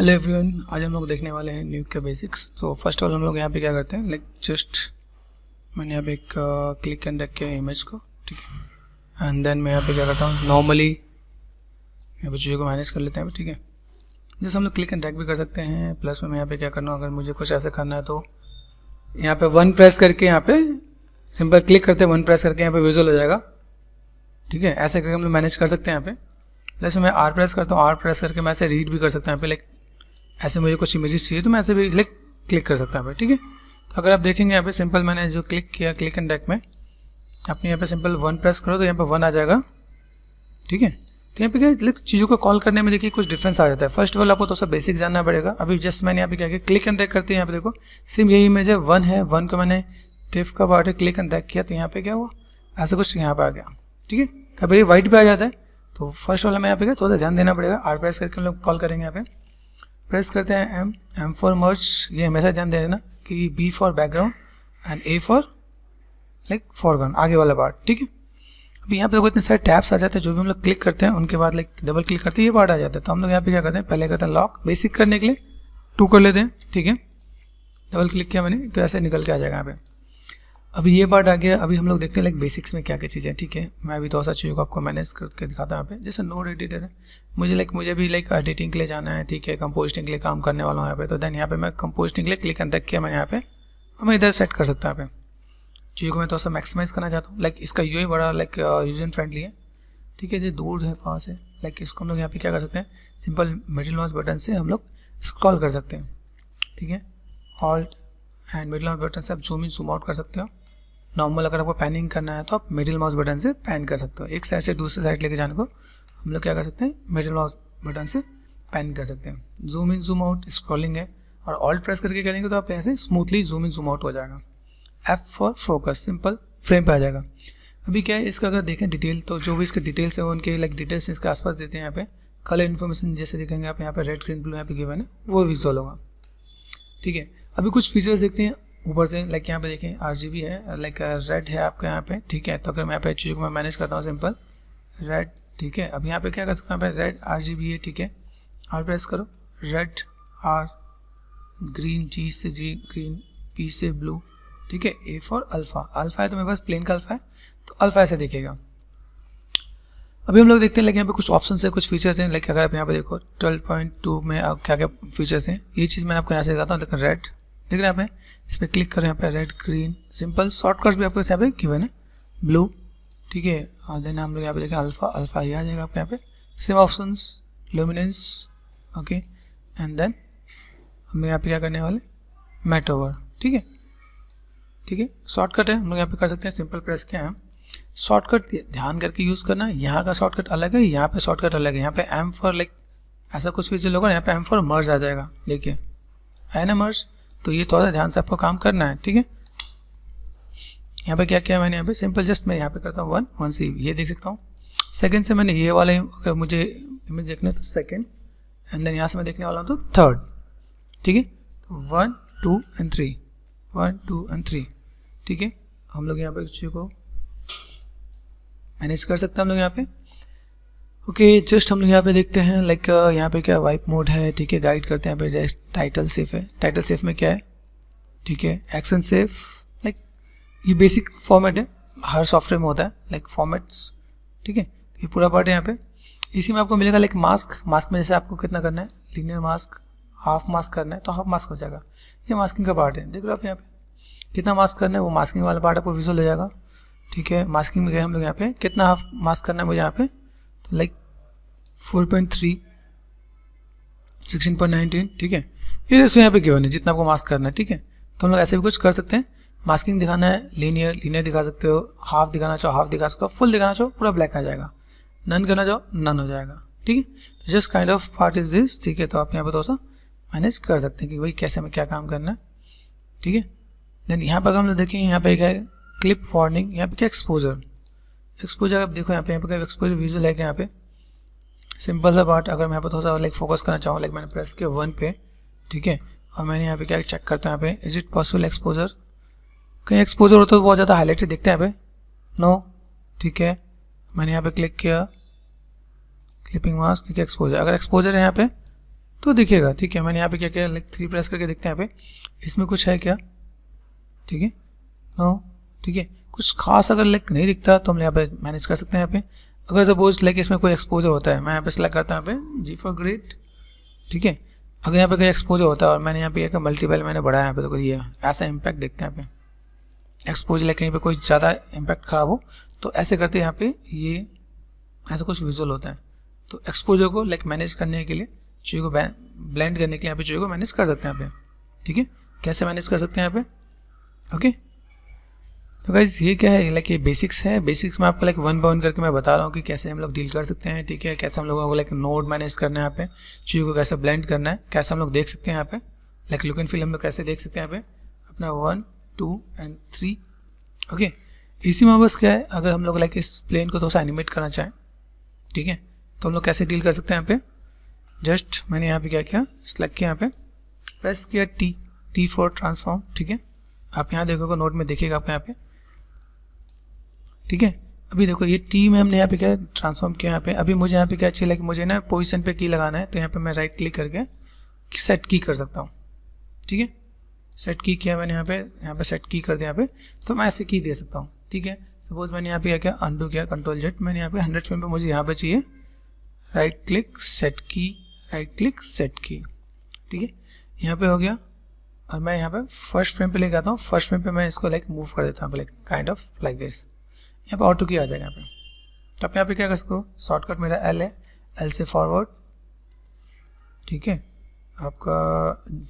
hello everyone आज हम लोग देखने वाले हैं न्यूक के बेसिक्स तो फर्स्ट ऑल हम लोग यहाँ पे क्या करते हैं लाइक जस्ट मैंने यहाँ पे एक क्लिक uh, एंड किया इमेज को ठीक है एंड देन मैं यहाँ पे क्या करता हूँ नॉर्मली यहाँ पे चीज़ों को मैनेज कर लेते हैं ठीक है जैसे हम लोग क्लिक एंड टैग भी कर सकते हैं प्लस में मैं यहाँ पे क्या करना हूँ अगर मुझे कुछ ऐसा करना है तो यहाँ पे वन प्रेस करके यहाँ पे सिंपल क्लिक करते हैं वन प्रेस करके यहाँ पे विजुअल हो जाएगा ठीक है ऐसे करके हम लोग मैनेज कर सकते हैं यहाँ पे प्लस मैं आर प्रेस करता हूँ आर प्रेस करके मैं ऐसे रीड भी कर सकता हूँ यहाँ पे लाइक ऐसे मुझे कुछ इमेजेस चाहिए तो मैं ऐसे भी क्लिक क्लिक कर सकता हूँ ठीक है तो अगर आप देखेंगे यहाँ पे सिंपल मैंने जो क्लिक किया क्लिक एंड डेक में आपने यहाँ पे सिंपल वन प्रेस करो तो यहाँ पे वन आ जाएगा ठीक है तो यहाँ पे क्या चीज़ों को कॉल करने में देखिए कुछ डिफरेंस आ जाता है फर्स्ट ऑफ ऑल आपको थोड़ा तो सा बेसिक जानना पड़ेगा अभी जस्ट मैंने यहाँ पे क्या किया क्लिक एंड डेक करते हैं यहाँ पे देखो सिम यही इमेज है वन है वन को मैंने टिफ का बार्ट है क्लिक एंड डेक किया तो यहाँ पे क्या हुआ ऐसा कुछ यहाँ पे आ गया ठीक है कभी वाइट भी आ जाता है तो फर्स्ट वाला हमें यहाँ पे क्या थोड़ा ध्यान देना पड़ेगा आर प्रेस करके हम लोग कॉल करेंगे यहाँ पे प्रेस करते हैं एम एम फॉर मर्च ये हमेशा ध्यान दे देना कि B for background and A for like foreground आगे वाला पार्ट ठीक है अभी यहाँ पे देखो इतने सारे टैब्स आ जाते हैं जो भी हम लोग क्लिक करते हैं उनके बाद लाइक डबल क्लिक करते हैं ये पार्ट आ जाता है तो हम लोग यहाँ पे क्या करते हैं पहले करते हैं लॉक बेसिक करने के लिए टू कर लेते हैं ठीक है डबल क्लिक किया मैंने तो ऐसे निकल के आ जाएगा यहाँ पे अभी ये पार्ट आ गया अभी हम लोग देखते हैं लाइक बेसिक्स में क्या क्या चीज़ें ठीक है मैं अभी थोड़ा तो सा चीज़ों को आपको मैनेज करके दिखाता हूँ यहाँ पे जैसे नोट एडिटर है मुझे लाइक मुझे भी लाइक एडिटिंग के लिए जाना है ठीक है कंपोजिटिंग के लिए काम करने वाला हूँ यहाँ पे तो देन यहाँ पे मैं कंपोजिटिंग के लिए क्लिक एंड रख किया मैंने यहाँ पे और मैं इधर सेट कर सकता हूँ यहाँ पे चीज़ों को मैं थोड़ा सा मैक्सिमाइज करना चाहता हूँ लाइक इसका यू ही बड़ा लाइक यूजन फ्रेंडली है ठीक है जो दूर है पास है लाइक इसको हम लोग यहाँ पे क्या कर सकते हैं सिंपल मिडिल माउस बटन से हम लोग स्क्रॉल कर सकते हैं ठीक है Alt and middle mouse button से आप जूम इन जूम आउट कर सकते हो नॉर्मल अगर आपको पैनिंग करना है तो आप मिडिल माउस बटन से पैन कर सकते हो एक साइड से दूसरी साइड लेके जाने को हम लोग क्या कर सकते हैं मिडिल माउस बटन से पैन कर सकते हैं zoom in zoom out scrolling है और ऑल्ट प्रेस करके करेंगे तो आप यहाँ से smoothly zoom in zoom out हो जाएगा F for focus simple frame पर आ जाएगा अभी क्या है इसका अगर देखें डिटेल तो जो भी इसके डिटेल्स है उनके लाइक डिटेल्स इसके आसपास देते हैं यहाँ पे कलर इन्फॉर्मेशन जैसे देखेंगे आप यहाँ पे रेड ग्रीन ब्लू यहाँ पे गिवन है वो विजुअल होगा ठीक है अभी कुछ फीचर्स देखते हैं ऊपर से लाइक यहाँ पे देखें बी है लाइक रेड uh, है आपके यहाँ पे ठीक है तो अगर मैं यहाँ पे चीज़ों को मैं मैनेज करता हूँ सिंपल रेड ठीक है अब यहाँ पे क्या कर सकता हूँ यहाँ पे रेड आर है ठीक है और प्रेस करो रेड आर ग्रीन जी से जी ग्रीन पी से ब्लू ठीक है ए फॉर अल्फ़ा अल्फ़ा है तो मेरे पास प्लेन का अल्फ़ा है तो अल्फ़ा ऐसे देखेगा अभी हम लोग देखते हैं लेकिन यहाँ पे कुछ ऑप्शन है कुछ फीचर्स हैं लाइक अगर आप यहाँ पे देखो 12.2 में क्या क्या फीचर्स हैं ये चीज़ मैंने आपको यहाँ से दिखाता हूँ लेकिन रेड देख रहे हैं आप इस पर क्लिक करें यहाँ पे रेड ग्रीन सिंपल शॉर्टकट्स भी आपको यहाँ पे क्यों है ब्लू ठीक है और देन हम लोग यहाँ पे देखें अल्फा अल्फा ये आ जाएगा आपके यहाँ पे same option luminance okay and then हम यहाँ पे क्या करने वाले मेटोवर ओवर ठीक है ठीक है शॉर्टकट है हम लोग यहाँ पे कर सकते हैं सिंपल प्रेस क्या है शॉर्टकट ध्यान करके यूज़ करना यहाँ का शॉर्टकट अलग है यहाँ पे शॉर्टकट अलग है यहाँ पे एम फॉर लाइक ऐसा कुछ भी जो लोग यहाँ पे एम फॉर मर्ज आ जाएगा देखिए है ना मर्ज तो ये थोड़ा सा ध्यान से आपको काम करना है ठीक है यहाँ पे क्या किया मैंने यहाँ पे सिंपल जस्ट मैं यहाँ पे करता हूँ वन वन सी ये देख सकता हूँ सेकेंड से मैंने ये वाला अगर मुझे इमेज देखना है तो सेकेंड एंड देन यहाँ से मैं देखने वाला हूँ तो थर्ड ठीक है तो one two and three one two and three ठीक है हम लोग यहाँ पे इस चीज़ को मैनेज कर सकते हैं हम लोग यहाँ पे ओके okay, जस्ट हम लोग यहाँ पे देखते हैं लाइक like, uh, यहाँ पे क्या वाइप मोड है ठीक है गाइड करते हैं यहाँ पे जस्ट टाइटल सेफ है टाइटल सेफ में क्या है ठीक है एक्शन सेफ लाइक ये बेसिक फॉर्मेट है हर सॉफ्टवेयर में होता है लाइक फॉर्मेट्स ठीक है ये पूरा पार्ट है यहाँ पे इसी में आपको मिलेगा लाइक मास्क मास्क में जैसे आपको कितना करना है लीनियर मास्क हाफ मास्क करना है तो हाफ मास्क हो जाएगा ये मास्किंग का पार्ट है देख लो आप यहाँ पे कितना मास्क करना है वो मास्किंग वाला पार्ट आपको विजुअल हो जाएगा ठीक है मास्किंग में गए हम लोग यहाँ पे कितना हाफ मास्क करना है मुझे यहाँ पे like four point three sixteen point nineteen ठीक है ये रेसो यहाँ पे गिवन है जितना आपको मास्क करना है ठीक है तो हम लोग ऐसे भी कुछ कर सकते हैं मास्किंग दिखाना है लीनियर लीनियर दिखा सकते हो हाफ दिखाना चाहो हाफ दिखा सकते हो फुल दिखाना चाहो पूरा ब्लैक आ जाएगा नन करना चाहो नन हो जाएगा ठीक है just kind of part is this ठीक है तो आप यहाँ पर थोड़ा सा मैनेज कर सकते हैं कि भाई कैसे हमें क्या काम करना है ठीक है देन यहाँ पर अगर हम लोग देखें यहाँ पे एक है क्लिप वार्निंग यहाँ पे क्या एक्सपोजर एक्सपोजर आप देखो यहाँ पे यहाँ पे एक्सपोजर विजुअल है कि यहाँ पे सिंपल सा पार्ट अगर मैं यहाँ पे थोड़ा सा लाइक फोकस करना चाहूँ लाइक मैंने प्रेस किया वन पे ठीक है और मैंने यहाँ पे क्या चेक करता हूँ यहाँ पे इज इट पॉसिबल एक्सपोजर कहीं एक्सपोजर होता तो बहुत ज़्यादा हाईलाइटेड दिखते हैं यहाँ पे नो ठीक है मैंने यहाँ पे क्लिक किया क्लिपिंग मास्क ठीक है एक्सपोजर अगर एक्सपोजर है यहाँ पे तो दिखेगा ठीक है मैंने यहाँ पे क्या किया लाइक थ्री प्रेस करके देखते हैं यहाँ पे इसमें कुछ है क्या ठीक है नो ठीक है कुछ खास अगर लाइक नहीं दिखता तो हम यहाँ पे मैनेज कर सकते हैं यहाँ पे अगर सपोज लाइक इसमें कोई एक्सपोजर होता है मैं यहाँ पे सिलेक्ट करता हूँ यहाँ पे जी फॉर ग्रेट ठीक है अगर यहाँ पे कोई एक्सपोजर होता है और मैंने यहाँ पे मल्टीपल मैंने बढ़ाया यहाँ पे तो ये ऐसा इम्पैक्ट देखते हैं यहाँ पे एक्सपोजर लाइक कहीं पर कोई ज़्यादा इम्पैक्ट खराब हो तो ऐसे करते यहाँ पे ये ऐसा कुछ विजुअल होता है तो एक्सपोजर को लाइक मैनेज करने के लिए चीज़ को ब्लेंड करने के लिए यहाँ पे चीज़ों को मैनेज कर सकते हैं यहाँ पे ठीक है कैसे मैनेज कर सकते हैं यहाँ पे ओके तो गाइज ये क्या है लाइक ये बेसिक्स है बेसिक्स में आपको लाइक वन बाय वन करके मैं बता रहा हूँ कि कैसे हम लोग डील कर सकते हैं ठीक है कैसे हम लोगों को लाइक नोड मैनेज करना है यहाँ पे चीज़ों को कैसे ब्लेंड करना है कैसे हम लोग देख सकते हैं यहाँ पे लाइक लुक एंड फील हम लोग कैसे देख सकते हैं यहाँ पे अपना one two and three okay इसी में बस क्या है अगर हम लोग लाइक इस प्लेन को थोड़ा सा एनिमेट करना चाहें ठीक है तो हम लोग कैसे डील कर सकते हैं यहाँ पे जस्ट मैंने यहाँ पे क्या किया सेलेक्ट किया यहाँ पे प्रेस किया टी टी फॉर ट्रांसफॉर्म ठीक है आप यहाँ देखोगे नोट में देखिएगा आपको यहाँ पे ठीक है अभी देखो ये टी में हमने यहाँ पे क्या ट्रांसफॉर्म किया यहाँ पे अभी मुझे यहाँ पे क्या चाहिए मुझे ना पोजिशन पे की लगाना है तो यहाँ पे मैं राइट क्लिक करके सेट की कर सकता हूँ ठीक है सेट की किया मैंने यहाँ पे यहाँ पे सेट की कर दिया यहाँ पे तो मैं ऐसे की दे सकता हूँ ठीक है सपोज मैंने यहाँ पे क्या किया अंडू किया कंट्रोल जेट मैंने यहाँ पे हंड्रेड फ्रेम पे मुझे यहाँ पे चाहिए right click set key right click set key ठीक है यहाँ पे हो गया और मैं यहाँ पे फर्स्ट फ्रेम पे लेके आता हूँ फर्स्ट फ्रेम पे मैं इसको लाइक मूव कर देता हूँ like kind of like this यहाँ पर ऑटो की आ जाएगा यहाँ पे तो आप यहाँ पे क्या कर सकते हो शॉर्टकट मेरा एल है एल से फॉरवर्ड ठीक है आपका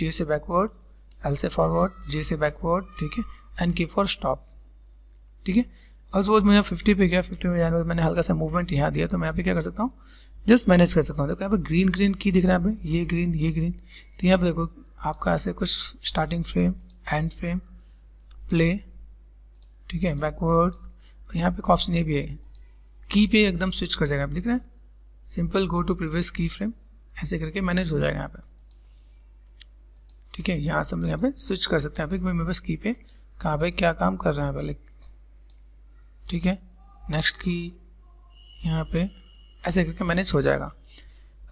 जे से बैकवर्ड एल से फॉरवर्ड जे से बैकवर्ड ठीक है एंड के फॉर स्टॉप ठीक है और सपोज मुझे फिफ्टी पे गया फिफ्टी में जाने मैंने हल्का सा मूवमेंट यहाँ दिया तो मैं यहाँ पे क्या कर सकता हूँ जस्ट मैनेज कर सकता हूँ देखो यहाँ पे ग्रीन ग्रीन की दिख रहा है यहाँ ये ग्रीन ये ग्रीन तो यहाँ पे देखो आपका ऐसे कुछ starting frame and frame play ठीक है बैकवर्ड यहाँ पे ऑप्शन ये भी है की पे एकदम स्विच कर जाएगा आप देख रहे हैं simple go to previous key frame ऐसे करके मैनेज हो जाएगा यहाँ पे ठीक है यहाँ से हम यहाँ पे स्विच कर सकते हैं यहाँ पे मेरे पास की पे कहाँ पे क्या काम कर रहा है पहले ठीक है नेक्स्ट की यहाँ पे ऐसे करके मैनेज हो जाएगा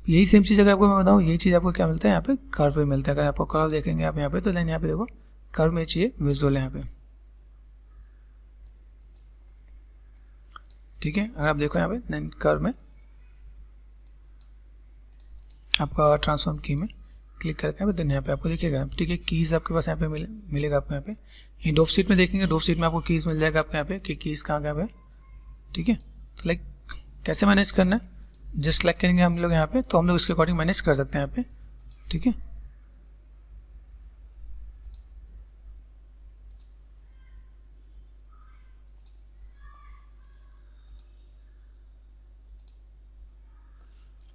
यही सेम चीज़ अगर आपको मैं बताऊँ यही चीज़ आपको क्या मिलता है यहाँ पे कर्व पे मिलता है अगर आपको कर्व देखेंगे आप यहाँ पे तो लेकिन यहाँ पे देखो कर्व में चाहिए विजुअल यहाँ पे ठीक है अगर आप देखो यहाँ पे देन कर में आपका ट्रांसफॉर्म की में क्लिक करके यहाँ पे देन यहाँ पे आपको देखिएगा ठीक है कीज़ आपके पास यहाँ पे मिले मिलेगा आपको यहाँ पे ये डोप सीट में देखेंगे डोप सीट में आपको कीज़ मिल जाएगा आपके यहाँ पे कि कीज़ कहाँ कहाँ पे ठीक है तो लाइक कैसे मैनेज करना है जस्ट लाइक करेंगे हम लोग यहाँ पे तो हम लोग इसके अकॉर्डिंग मैनेज कर सकते हैं यहाँ पे ठीक है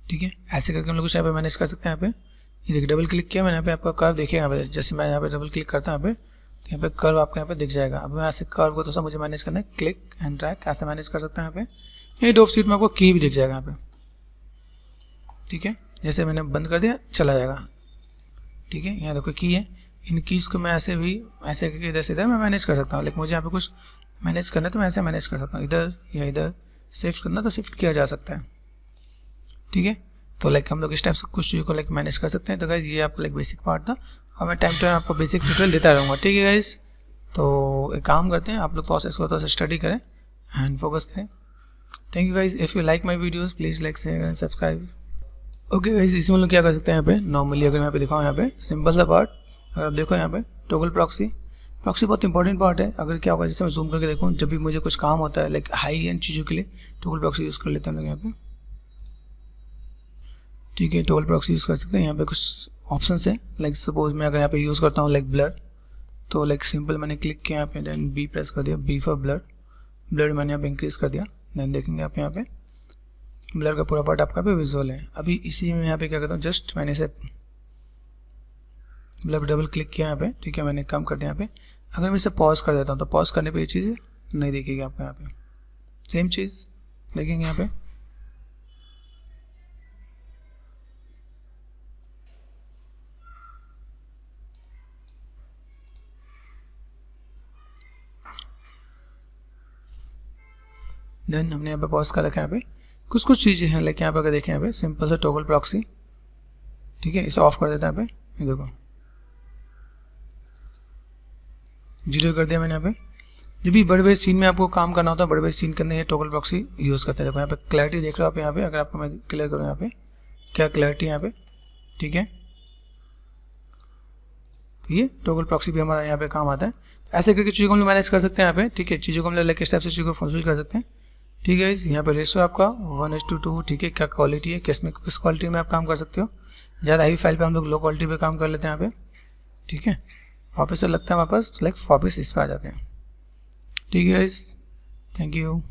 ठीक है ऐसे करके हम लोग कुछ यहाँ पे मैनेज कर सकते हैं यहाँ पे ये देखिए डबल क्लिक किया मैंने यहाँ पे आपका कर्व देखिए यहाँ पे जैसे मैं यहाँ पे डबल क्लिक करता हूँ यहाँ पे तो यहाँ पे कर्व आपके यहाँ पे दिख जाएगा अब यहाँ से कर्व को थोड़ा तो सा मुझे मैनेज करना है क्लिक एंड ट्रैक ऐसे मैनेज कर सकते हैं यहाँ पे ये डोप सीट में आपको की भी दिख जाएगा यहाँ पे ठीक है जैसे मैंने बंद कर दिया चला जाएगा ठीक है यहाँ देखो की है इन कीज़ को मैं ऐसे भी ऐसे करके इधर से इधर मैं मैनेज कर सकता हूँ लेकिन मुझे यहाँ पे कुछ मैनेज करना है तो मैं ऐसे मैनेज कर सकता हूँ इधर या इधर शिफ्ट करना तो शिफ्ट किया जा सकता है ठीक है तो लाइक हम लोग इस टाइप से कुछ चीज़ों को लाइक मैनेज कर सकते हैं तो गाइज ये आपका लाइक बेसिक पार्ट था और मैं टाइम टू टाइम आपको बेसिक ट्यूटोरियल देता रहूँगा ठीक है गाइज तो एक काम करते हैं आप लोग प्रोसेस को थोड़ा सा स्टडी करें एंड फोकस करें thank you guys if you like my videos please like share and subscribe okay guys इसमें लोग क्या कर सकते हैं यहाँ पे नॉर्मली अगर मैं यहाँ पे दिखाऊँ यहाँ पे सिंपल सा पार्ट अगर आप देखो यहाँ पे टोगल प्रॉक्सी प्रॉक्सी बहुत इंपॉर्टेंट पार्ट है अगर क्या होगा जैसे मैं जूम करके देखूँ जब भी मुझे कुछ काम होता है लाइक हाई एंड चीज़ों के लिए टोगल प्रॉक्सी यूज़ कर लेते हैं हम लोग यहाँ पे ठीक है डबल प्रॉक्सी यूज़ कर सकते हैं यहाँ पे कुछ ऑप्शंस हैं लाइक सपोज मैं अगर यहाँ पे यूज़ करता हूँ लाइक ब्लड तो लाइक सिंपल मैंने क्लिक किया यहाँ पे देन बी प्रेस कर दिया बी फॉर ब्लड ब्लड मैंने यहाँ पे इंक्रीज़ कर दिया देन देखेंगे आप यहाँ पे ब्लड का पूरा पार्ट आपका पे विजुअल है अभी इसी में यहाँ पे क्या करता हूँ जस्ट मैंने इसे ब्लड डबल क्लिक किया यहाँ पे ठीक है मैंने काम कर दिया यहाँ पे अगर मैं इसे पॉज कर देता हूँ तो पॉज करने पर ये चीज़ नहीं देखेगी आपको यहाँ पे सेम चीज़ देखेंगे यहाँ पे देन हमने यहाँ पे पॉज कर रखा है यहाँ पे कुछ कुछ चीज़ें हैं लेकिन यहाँ पे अगर देखें यहाँ पे सिंपल से टोगल प्रॉक्सी ठीक है इसे ऑफ कर देते हैं यहाँ पे देखो जीरो कर दिया मैंने यहाँ पे जब भी बड़े बड़े सीन में आपको काम करना होता है बड़े बड़े सीन के अंदर ये टोगल प्रॉक्सी यूज़ करते हैं देखो यहाँ पे क्लैरिटी देख रहे हो आप यहाँ पे अगर आपको मैं क्लियर करूँ यहाँ पे क्या क्लैरिटी यहाँ पे ठीक है तो ये टोगल प्रॉक्सी भी हमारा यहाँ पे काम आता है ऐसे करके चीज़ों को हम मैनेज कर सकते हैं यहाँ पे ठीक है चीज़ों को हम लोग लेके स्टेप से चीज़ों को फुलफिल कर सकते हैं ठीक है यहाँ पर रेशो आपका वन एस टू टू ठीक है क्या क्वालिटी है किस में किस क्वालिटी में आप काम कर सकते हो ज़्यादा हाई फाइल पे हम लोग लो क्वालिटी पे काम कर लेते हैं यहाँ पे ठीक है वापस से लगता है वापस लाइक तो वापस इस पर आ जाते हैं ठीक है थैंक यू